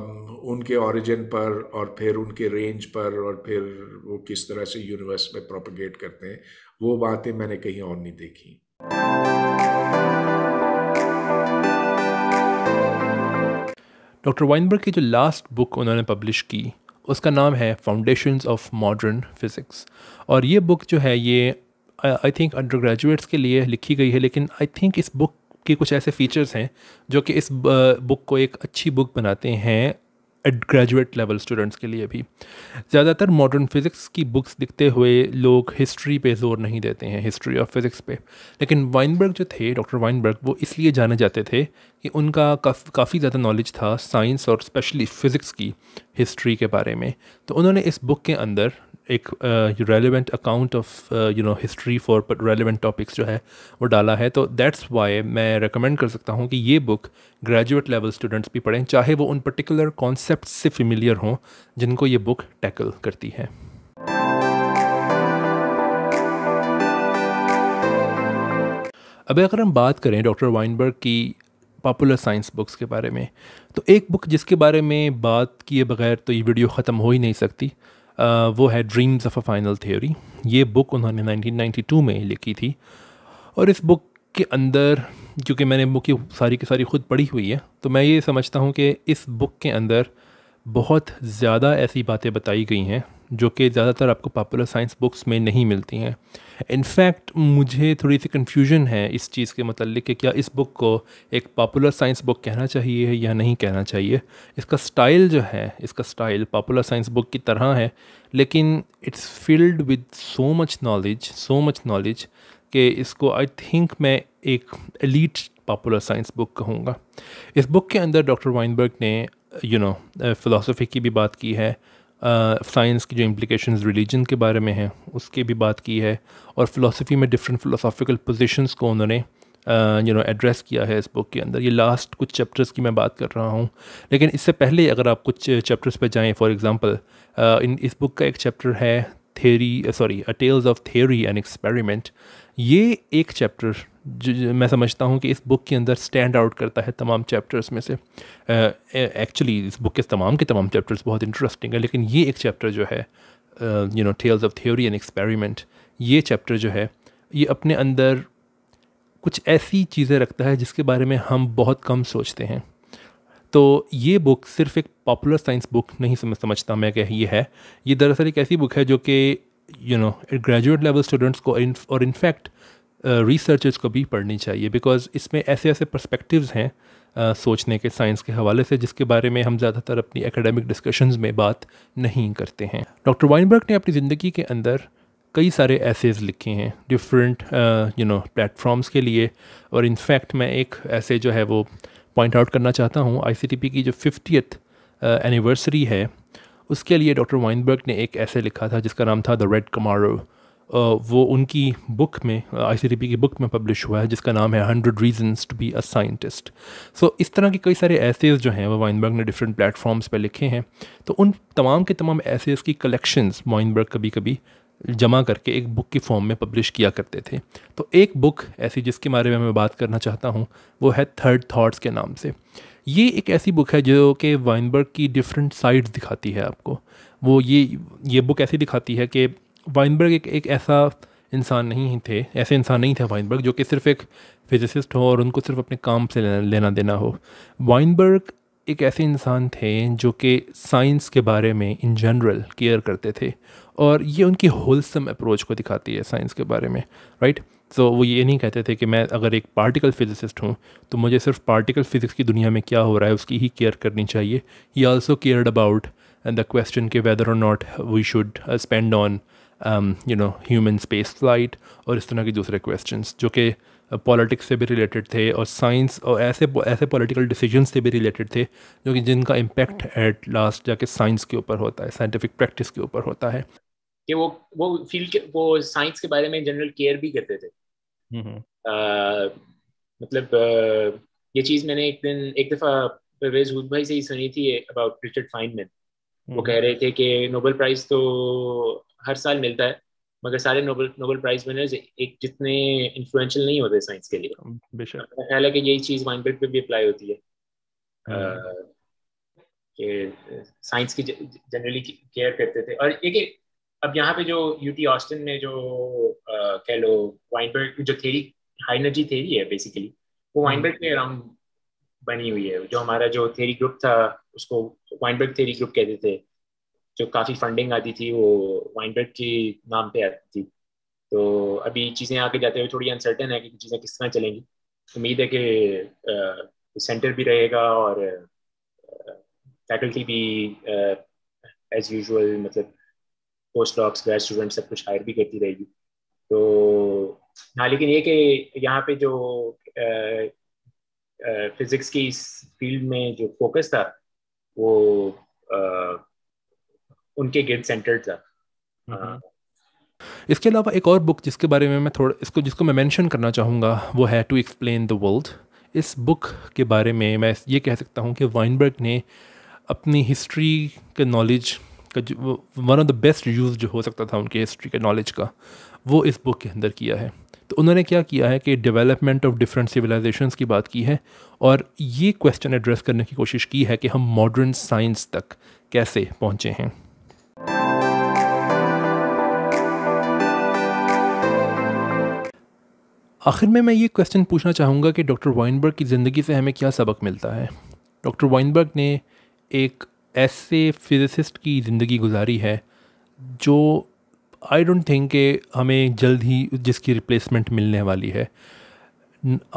[SPEAKER 2] उनके ओरिजिन पर और फिर उनके रेंज पर और फिर वो किस तरह से यूनिवर्स में प्रोपगेट करते हैं वो बातें मैंने कहीं और नहीं देखी
[SPEAKER 1] डॉक्टर वाइनबर्ग की जो लास्ट बुक उन्होंने पब्लिश की उसका नाम है फाउंडेशन ऑफ मॉडर्न फिज़िक्स और ये बुक जो है ये आई थिंक अंडर ग्रेजुएट्स के लिए लिखी गई है लेकिन आई थिंक इस बुक के कुछ ऐसे फीचर्स हैं जो कि इस बुक uh, को एक अच्छी बुक बनाते हैं ग्रेजुएट लेवल स्टूडेंट्स के लिए भी ज़्यादातर मॉडर्न फिज़िक्स की बुक्स दिखते हुए लोग हिस्ट्री पे जोर नहीं देते हैं हिस्ट्री ऑफ फिज़िक्स पे लेकिन वाइनबर्ग जो थे डॉक्टर वाइनबर्ग वो इसलिए जाने जाते थे कि उनका काफ़ी ज़्यादा नॉलेज था साइंस और स्पेशली फ़िज़िक्स की हिस्ट्री के बारे में तो उन्होंने इस बुक के अंदर एक relevant account of you know history for relevant topics जो है वो डाला है तो दैट्स वाई मैं रिकमेंड कर सकता हूँ कि ये बुक ग्रेजुएट लेवल स्टूडेंट्स भी पढ़ें चाहे वो उन पर्टिकुलर कॉन्सेप्ट से फेमिलियर हों जिनको ये बुक टैकल करती है अब अगर हम बात करें डॉक्टर वाइनबर्ग की पॉपुलर साइंस बुक्स के बारे में तो एक बुक जिसके बारे में बात किए बगैर तो ये वीडियो ख़त्म हो ही नहीं सकती वो है dreams of a final theory ये बुक उन्होंने 1992 में लिखी थी और इस बुक के अंदर क्योंकि मैंने बुक की सारी की सारी खुद पढ़ी हुई है तो मैं ये समझता हूँ कि इस बुक के अंदर बहुत ज़्यादा ऐसी बातें बताई गई हैं जो कि ज़्यादातर आपको पॉपुलर साइंस बुक्स में नहीं मिलती हैं इनफैक्ट मुझे थोड़ी सी कन्फ्यूजन है इस चीज़ के मतलब कि क्या इस बुक को एक पॉपुलर साइंस बुक कहना चाहिए या नहीं कहना चाहिए इसका स्टाइल जो है इसका स्टाइल पॉपुलर साइंस बुक की तरह है लेकिन it's filled with so much knowledge so much knowledge कि इसको आई थिंक मैं एक एलिट पॉपुलर साइंस बुक कहूँगा इस बुक के अंदर डॉक्टर वाइनबर्ग ने यू नो फ़िलासफ़ी की भी बात की है साइंस की जो इम्प्लिकेशन रिलीजन के बारे में हैं उसकी भी बात की है और फिलोसफी में डिफरेंट फिलोसॉफिकल पोजिशन को उन्होंने यू नो एड्रेस किया है इस बुक के अंदर ये लास्ट कुछ चैप्टर्स की मैं बात कर रहा हूँ लेकिन इससे पहले अगर आप कुछ चैप्टर्स पर जाएँ फॉर एग्ज़ाम्पल इन इस बुक का एक चैप्टर है theory sorry tales of theory and experiment ये एक चैप्टर मैं समझता हूँ कि इस बुक के अंदर स्टैंड आउट करता है तमाम चैप्टर्स में से एक्चुअली uh, इस बुक के तमाम के तमाम चैप्टर्स बहुत इंटरेस्टिंग है लेकिन ये एक चैप्टर जो है you know tales of theory and experiment ये चैप्टर जो है ये अपने अंदर कुछ ऐसी चीज़ें रखता है जिसके बारे में हम बहुत कम सोचते हैं तो ये बुक सिर्फ एक पॉपुलर साइंस बुक नहीं समझ समझता मैं कह ये है ये दरअसल एक ऐसी बुक है जो कि you know graduate level students को और इनफैक्ट रिसर्च को भी पढ़नी चाहिए बिकॉज इसमें ऐसे ऐसे पर्सपेक्टिव्स हैं आ, सोचने के साइंस के हवाले से जिसके बारे में हम ज़्यादातर अपनी एकेडमिक डिस्कशंस में बात नहीं करते हैं डॉक्टर वाइनबर्ग ने अपनी ज़िंदगी के अंदर कई सारे ऐसेज़ लिखे हैं डिफरेंट यू नो प्लेटफॉर्म्स के लिए और इनफैक्ट मैं एक ऐसे जो है वो पॉइंट आउट करना चाहता हूँ आई की जो फिफ्टियथ एनिवर्सरी है उसके लिए डॉक्टर वाइनबर्ग ने एक ऐसे लिखा था जिसका नाम था द रेड कमारो वो उनकी बुक में आई की बुक में पब्लिश हुआ है जिसका नाम है hundred reasons to be a scientist so इस तरह के कई सारे ऐसेज़ जो हैं वो वाइनबर्ग ने डिफरेंट प्लेटफॉर्म्स पर लिखे हैं तो उन तमाम के तमाम ऐसेज़ की कलेक्शंस वाइनबर्ग कभी कभी जमा करके एक बुक की फॉर्म में पब्लिश किया करते थे तो एक बुक ऐसी जिसके बारे में मैं बात करना चाहता हूँ वो है थर्ड थाट्स के नाम से ये एक ऐसी बुक है जो कि वाइनबर्ग की डिफरेंट साइड्स दिखाती है आपको वो ये ये बुक ऐसी दिखाती है कि वाइनबर्ग एक एक ऐसा इंसान नहीं थे ऐसे इंसान नहीं थे वाइनबर्ग जो कि सिर्फ एक फिजिसिस्ट हो और उनको सिर्फ अपने काम से लेना, लेना देना हो वाइनबर्ग एक ऐसे इंसान थे जो कि साइंस के बारे में इन जनरल केयर करते थे और ये उनकी होलसम अप्रोच को दिखाती है साइंस के बारे में राइट सो so, वो ये नहीं कहते थे कि मैं अगर एक पार्टिकल फिजिसिस्ट हूँ तो मुझे सिर्फ पार्टिकल फिज़िक्स की दुनिया में क्या हो रहा है उसकी ही केयर करनी चाहिए he also cared about the question के whether or not we should spend on you know human space flight और इस तरह के दूसरे क्वेश्चन जो कि पॉलिटिक्स uh, से भी रिलेटेड थे और साइंस और ऐसे ऐसे पॉलिटिकल डिसीजन से भी रिलेटेड थे जो कि जिनका इम्पैक्ट एट लास्ट जाके साइंस के ऊपर होता है साइंटिफिक प्रैक्टिस के ऊपर होता है
[SPEAKER 3] कि वो वो फील्ड के वो साइंस के बारे में जनरल केयर भी करते थे आ, uh, मतलब आ, uh, ये चीज़ मैंने एक दिन एक दफ़ा परवेज हूद भाई से ही सुनी थी अबाउट रिचर्ड फाइनमैन वो हम्म। कह रहे थे कि नोबेल प्राइज तो हर साल मिलता है मगर सारे नोबल नोबल प्राइज विनर्स एक जितने इन्फ्लुएंशियल नहीं होते साइंस के लिए ख्याल हम्म, है कि यही चीज वाइन पे भी अप्लाई होती है साइंस हम्म। की जनरली केयर करते थे और एक अब यहाँ पे जो यूटी ऑस्टिन में जो कह लो वाइनबर्ग जो थेरी हाई एनर्जी थेरी है बेसिकली वो वाइनबर्ग के अराउंड बनी हुई है जो हमारा जो थेरी ग्रुप था उसको वाइनबर्ग थेरी ग्रुप कहते थे जो काफ़ी फंडिंग आती थी वो वाइनबेट के नाम पे आती थी तो अभी चीज़ें आगे जाते हुए थोड़ी अनसर्टन है कि चीज़ें किस तरह चलेंगी उम्मीद है कि सेंटर भी रहेगा और फैकल्टी भी एज यूजुअल मतलब पोस्ट डॉक्स ग्रेजुएट स्टूडेंट सब कुछ हायर भी करती रहेगी तो हाँ लेकिन ये कि यहाँ पे जो फिज़िक्स की इस फील्ड में जो फोकस था वो आ, उनके गेट सेंटर तक
[SPEAKER 1] इसके अलावा एक और बुक जिसके बारे में मैं थोड़ा इसको जिसको मैं मेंशन करना चाहूँगा वो है टू एक्सप्लेन द वर्ल्ड इस बुक के बारे में मैं ये कह सकता हूँ कि वाइनबर्ग ने अपनी हिस्ट्री के नॉलेज का जो one of the best use जो हो सकता था उनके हिस्ट्री के नॉलेज का वो इस बुक के अंदर किया है तो उन्होंने क्या किया है कि डेवलपमेंट ऑफ डिफरेंट सिविलाइजेशन की बात की है और ये क्वेश्चन एड्रेस करने की कोशिश की है कि हम मॉडर्न साइंस तक कैसे पहुँचे हैं आखिर में मैं ये क्वेश्चन पूछना चाहूँगा कि डॉक्टर वाइनबर्ग की ज़िंदगी से हमें क्या सबक मिलता है डॉक्टर वाइनबर्ग ने एक ऐसे फिजिसिस्ट की ज़िंदगी गुजारी है जो आई डोंट थिंक के हमें जल्द ही जिसकी रिप्लेसमेंट मिलने वाली है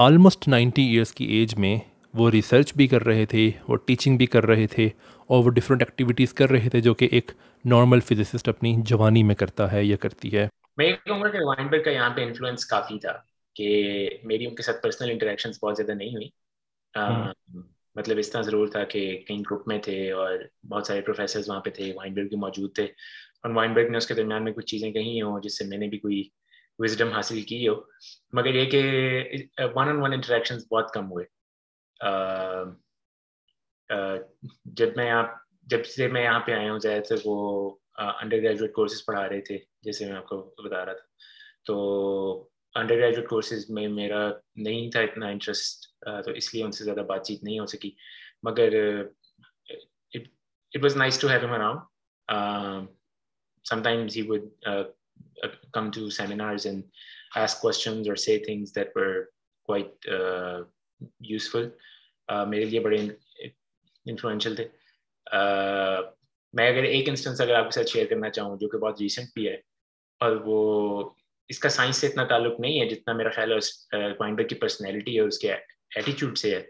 [SPEAKER 1] आलमोस्ट नाइन्टी ईयर्स की एज में वो रिसर्च भी कर रहे थे वो टीचिंग भी कर रहे थे और वो डिफरेंट एक्टिविटीज़ कर रहे थे जो कि एक नॉर्मल फिजिसिस्ट अपनी जवानी में करता है या करती है
[SPEAKER 3] मैं कहूँगा कि वाइनबर्ग का यहाँ पे इन्फ्लुएंस काफ़ी था कि मेरी उनके साथ पर्सनल इंटरेक्शन बहुत ज़्यादा नहीं हुई uh, मतलब इस तरह ज़रूर था कि कई ग्रुप में थे और बहुत सारे प्रोफेसर वहाँ पे थे वाइनबर्ग भी मौजूद थे और वाइनबर्ग ने उसके दरमियान में कुछ चीज़ें कही हों जिससे मैंने भी कोई विजडम हासिल की हो मगर ये कि वन ऑन वन इंटरेक्शन बहुत कम हुए uh, uh, जब मैं यहाँ जब से मैं यहाँ पे आया हूँ ज़्यादातर वो अंडर ग्रेजुएट कोर्सेज पढ़ा रहे थे जैसे मैं आपको बता रहा था तो अंडरग्रेजुएट कोर्सेज में मेरा नहीं था इतना इंटरेस्ट तो इसलिए उनसे ज़्यादा बातचीत नहीं हो सकी मगर it was nice to have him around sometimes he would come to seminars and ask questions or say things that were quite uh, useful. Uh, मेरे लिए बड़े इन्फ्लुएंशियल थे uh, मैं अगर एक इंस्टेंस अगर आपके साथ शेयर करना चाहूँ जो कि बहुत रिसेंट भी है और वो इसका साइंस से इतना ताल्लुक नहीं है जितना मेरा ख्याल है उस ग्वाइंडर की पर्सनैलिटी है उसके एटीट्यूड से है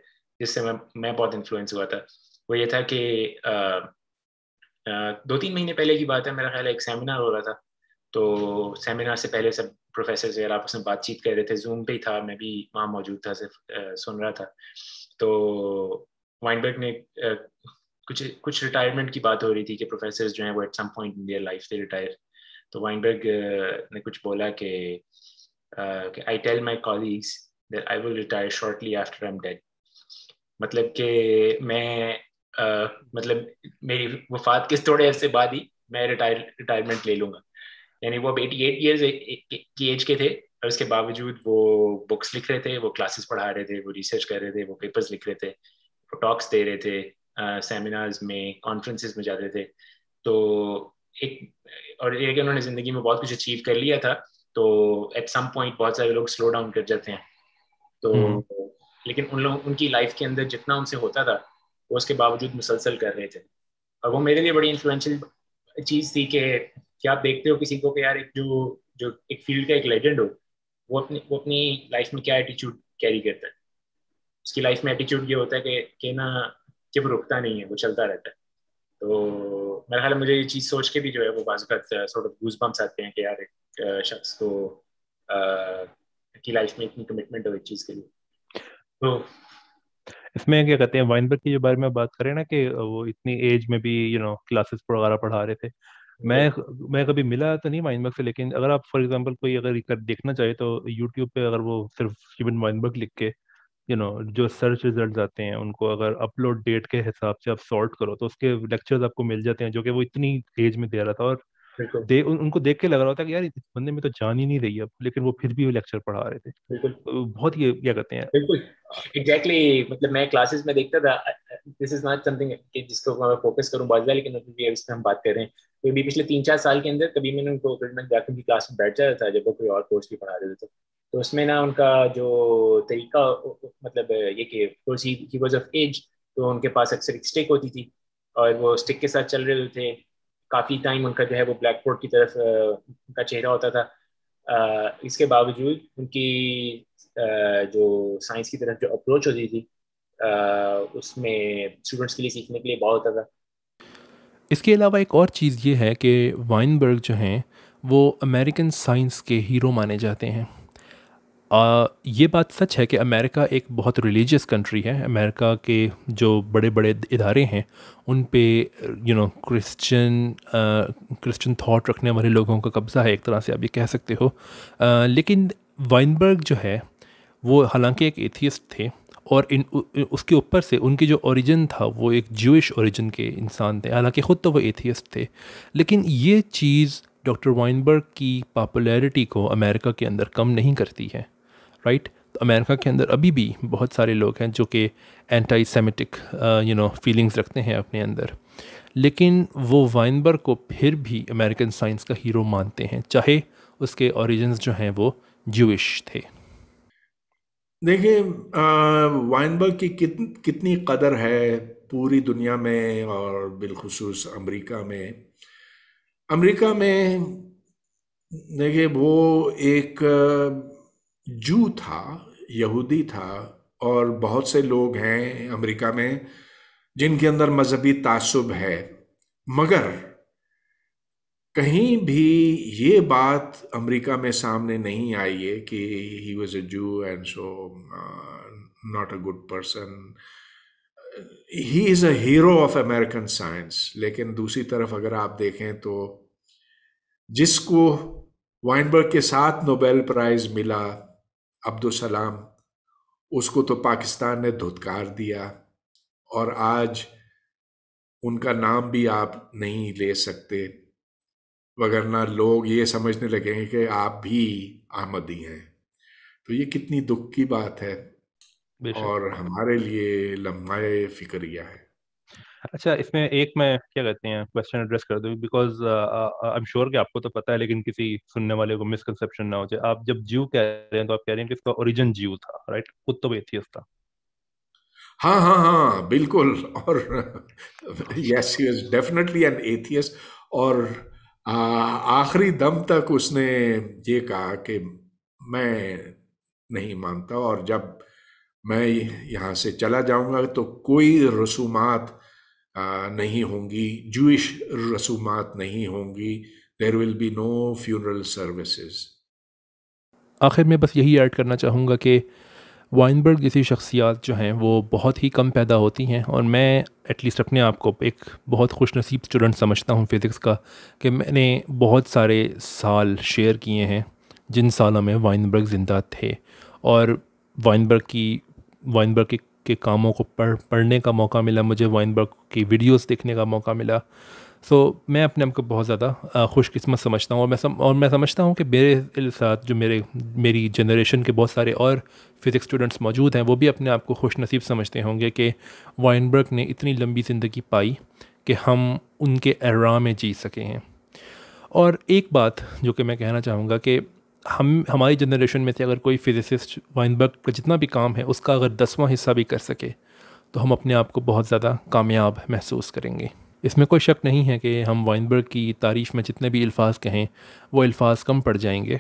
[SPEAKER 3] जिससे मैं मैं बहुत इन्फ्लुएंस हुआ था वो ये था कि दो तीन महीने पहले की बात है मेरा ख्याल है एक सेमिनार हो रहा था तो सेमिनार से पहले सब प्रोफेसर वगैरह आपस में बातचीत कर रहे थे जूम पे ही था मैं भी वहाँ मौजूद था सिर्फ सुन रहा था तो वाइनबर्ग ने कुछ कुछ रिटायरमेंट की बात हो रही थी कि प्रोफेसर जो हैं वो at some point in their life से रिटायर तो वाइनबर्ग uh, ने कुछ बोला कि I tell my colleagues that I will retire shortly after I am dead मतलब कि मैं uh, मतलब मेरी वफात किस थोड़े अरसे बाद ही मैं रिटायर रिटायरमेंट ले लूँगा यानी वो अब एटी एट ईयर्स की एज के थे और उसके बावजूद वो बुक्स लिख रहे थे वो क्लासेस पढ़ा रहे थे वो रिसर्च कर रहे थे वो पेपर्स लिख रहे थे वो टॉक्स दे रहे थे सेमिनार्स uh, में कॉन्फ्रेंसेस में जाते थे तो एक और एक उन्होंने जिंदगी में बहुत कुछ अचीव कर लिया था तो एट सम पॉइंट बहुत सारे लोग स्लो डाउन कर जाते हैं तो हम्म। लेकिन उन लोग उनकी लाइफ के अंदर जितना उनसे होता था वो उसके बावजूद मुसलसल कर रहे थे और वो मेरे लिए बड़ी इन्फ्लुएंशियल चीज़ थी कि क्या आप देखते हो किसी को कि यार एक जो जो एक फील्ड का एक लेजेंड हो वो अपनी वो अपनी लाइफ में क्या एटीट्यूड कैरी करता है उसकी लाइफ में एटीट्यूड ये होता है कि ना कि वो रुकता नहीं है वो चलता रहता है तो ख्याल मुझे ये चीज़ सोच के भी जो है वो बाजूकत सॉर्ट ऑफ गूज बम्स आते हैं कि यार एक शख्स को की लाइफ में इतनी कमिटमेंट
[SPEAKER 1] हो एक चीज़ के लिए तो इसमें क्या कहते हैं वाइनबर्ग के जो बारे में बात करें ना कि वो इतनी एज में भी यू नो क्लासेस वगैरह पढ़ा रहे थे मैं मैं कभी मिला तो नहीं वाइनबर्ग से लेकिन अगर आप फॉर एग्जांपल कोई अगर देखना चाहे तो यूट्यूब पे अगर वो सिर्फ वाइनबर्ग लिख के यू you नो know, जो सर्च रिजल्ट आते हैं उनको अगर अपलोड डेट के हिसाब से आप सॉर्ट करो तो उसके लेक्चर्स आपको मिल जाते हैं जो कि वो इतनी एज में दे रहा था और दे उन, उनको देख के लग रहा था कि यार इस बंदे में तो जान ही नहीं रही अब लेकिन वो फिर भी वो लेक्चर पढ़ा रहे थे तो बहुत ही क्या कहते हैं बिल्कुल
[SPEAKER 3] एग्जैक्टली exactly, मतलब मैं क्लासेस में देखता था दिस इज नॉट समथिंग जिसको मैं फोकस करूँ बहुत लेकिन अभी इस पर हम बात कर रहे हैं तो अभी पिछले तीन चार साल के अंदर कभी मैंने उनको मैं जाकर उनकी क्लास में बैठ जाता था जब वो कोई और कोर्स भी पढ़ा देते थे तो उसमें ना उनका जो तरीका मतलब ये कि वॉज ऑफ एज तो उनके पास अक्सर एक स्टिक होती थी और वो स्टिक के साथ चल रहे होते थे काफ़ी टाइम उनका जो है वो ब्लैक बोर्ड की तरफ उनका चेहरा होता था इसके बावजूद उनकी जो साइंस की तरफ जो अप्रोच होती थी उसमें स्टूडेंट्स के लिए सीखने के लिए बहुत होता था
[SPEAKER 1] इसके अलावा एक और चीज़ ये है कि वाइनबर्ग जो हैं वो अमेरिकन साइंस के हीरो माने जाते हैं आ, ये बात सच है कि अमेरिका एक बहुत रिलीजियस कंट्री है अमेरिका के जो बड़े बड़े इदारे हैं उन पे you know Christian Christian thought रखने वाले लोगों का कब्ज़ा है एक तरह से आप ये कह सकते हो आ, लेकिन वाइनबर्ग जो है वो हालांकि एक एथियस्ट थे और इन उसके ऊपर से उनके जो ओरिजिन था वो एक जूश ओरिजिन के इंसान थे हालांकि ख़ुद तो वो एथियस्ट थे लेकिन ये चीज़ डॉक्टर वाइनबर्ग की पॉपुलैरिटी को अमेरिका के अंदर कम नहीं करती है राइट तो अमेरिका के अंदर अभी भी बहुत सारे लोग हैं जो कि anti Semitic you know feelings रखते हैं अपने अंदर लेकिन वो वाइनबर्ग को फिर भी अमेरिकन साइंस का हीरो मानते हैं चाहे उसके ओरिजिनस जो हैं वो जूश थे
[SPEAKER 2] देखिए वाइनबर्ग की कित, कितनी कदर है पूरी दुनिया में और बिलखसूस अमेरिका में अमेरिका में देखिए वो एक जू था यहूदी था और बहुत से लोग हैं अमेरिका में जिनके अंदर मजहबी तासुब है मगर कहीं भी ये बात अमेरिका में सामने नहीं आई है कि ही was a Jew and so not a good person he is a hero of American science लेकिन दूसरी तरफ अगर आप देखें तो जिसको वाइनबर्ग के साथ नोबेल प्राइज़ मिला अब्दुलसलाम उसको तो पाकिस्तान ने धुतकार दिया और आज उनका नाम भी आप नहीं ले सकते वगरना लोग ये समझने लगेंगे कि आप भी अहमदी हैं तो ये कितनी दुख की बात है और हमारे लिए लम्हाए फिक्रिया है
[SPEAKER 1] अच्छा इसमें एक मैं क्या कहते हैं क्वेश्चन एड्रेस कर दूं बिकॉज आई एम श्योर कि आपको तो पता है लेकिन किसी सुनने वाले को मिसकंसेप्शन ना हो जाए आप जब जीव कह रहे हैं तो आप कह रहे हैं कि इसका ओरिजिन जीव था
[SPEAKER 2] राइट खुद तो एथियस था हाँ हाँ हाँ बिल्कुल और yes he was definitely an atheist और आखिरी दम तक उसने ये कहा कि मैं नहीं मानता और जब मैं यहाँ से चला जाऊँगा तो कोई रसूमात नहीं होंगी जूश रसूमात नहीं होंगी there will be no funeral services
[SPEAKER 1] आखिर में बस यही ऐड करना चाहूँगा कि वाइनबर्ग जैसी शख्सियात जो हैं वो बहुत ही कम पैदा होती हैं और मैं एटलीस्ट अपने आप को एक बहुत खुश नसीब स्टूडेंट समझता हूँ फ़िज़िक्स का कि मैंने बहुत सारे साल शेयर किए हैं जिन सालों में वाइनबर्ग ज़िंदा थे और वाइनबर्ग की वाइनबर्ग के, के कामों को पढ़ पढ़ने का मौका मिला मुझे वाइनबर्ग की वीडियोस देखने का मौका मिला सो so, मैं अपने आप को बहुत ज़्यादा खुशकस्मत समझता हूँ और मैं सम, और मैं समझता हूँ कि मेरे साथ जो मेरे मेरी जनरेशन के बहुत सारे और फिज़िक्स स्टूडेंट्स मौजूद हैं वो भी अपने आप को खुश नसीब समझते होंगे कि वाइनबर्ग ने इतनी लंबी ज़िंदगी पाई कि हम उनके एरा में जी सके हैं और एक बात जो कि मैं कहना चाहूँगा कि हम हमारी जनरेशन में से अगर कोई फिजिसिस्ट वाइनबर्ग का जितना भी काम है उसका अगर दसवां हिस्सा भी कर सके तो हम अपने आप को बहुत ज़्यादा कामयाब महसूस करेंगे इसमें कोई शक नहीं है कि हम वाइनबर्ग की तारीफ़ में जितने भी अल्फाज कहें वो अल्फाज कम पड़ जाएंगे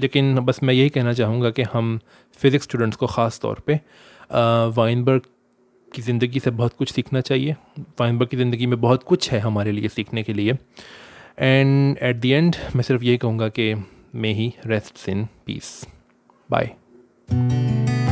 [SPEAKER 1] लेकिन बस मैं यही कहना चाहूँगा कि हम फ़िज़िक्स स्टूडेंट्स को ख़ास तौर पर वाइनबर्ग की ज़िंदगी से बहुत कुछ सीखना चाहिए वाइनबर्ग की ज़िंदगी में बहुत कुछ है हमारे लिए सीखने के लिए एंड एट दी एंड मैं सिर्फ यही कहूँगा कि may he rest in peace bye